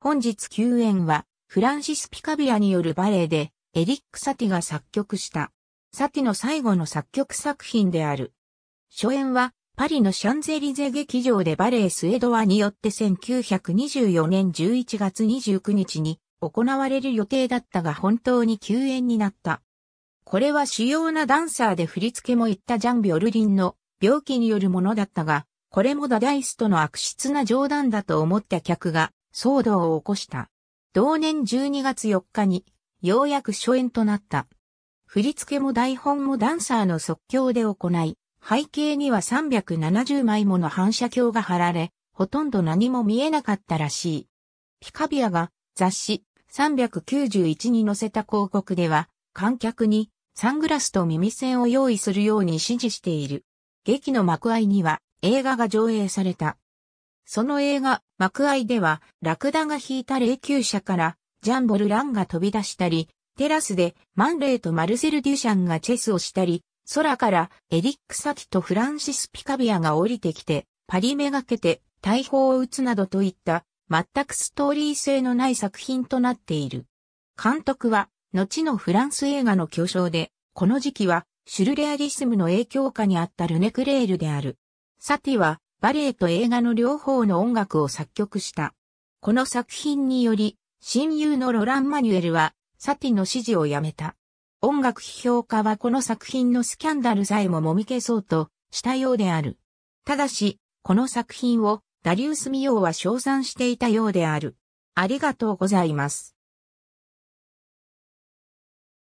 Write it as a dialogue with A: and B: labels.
A: 本日休演は、フランシス・ピカビアによるバレエで、エリック・サティが作曲した、サティの最後の作曲作品である。初演は、パリのシャンゼリゼ劇場でバレエスエドワによって1924年11月29日に行われる予定だったが本当に休演になった。これは主要なダンサーで振り付けもいったジャン・ビョルリンの病気によるものだったが、これもダダイストの悪質な冗談だと思った客が騒動を起こした。同年12月4日に、ようやく初演となった。振り付けも台本もダンサーの即興で行い、背景には370枚もの反射鏡が貼られ、ほとんど何も見えなかったらしい。ピカビアが雑誌391に載せた広告では、観客にサングラスと耳栓を用意するように指示している。劇の幕間には映画が上映された。その映画、幕愛では、ラクダが引いた霊柩車から、ジャンボル・ランが飛び出したり、テラスで、マンレイとマルセル・デュシャンがチェスをしたり、空からエリック・サキとフランシス・ピカビアが降りてきて、パリめがけて大砲を撃つなどといった、全くストーリー性のない作品となっている。監督は、後のフランス映画の巨匠で、この時期は、シュルレアリスムの影響下にあったルネクレールである。サティは、バレエと映画の両方の音楽を作曲した。この作品により、親友のロラン・マニュエルは、サティの支持をやめた。音楽批評家はこの作品のスキャンダルさえももみ消そうとしたようである。ただし、この作品をダリウス・ミオーは称賛していたようである。ありがとうございます。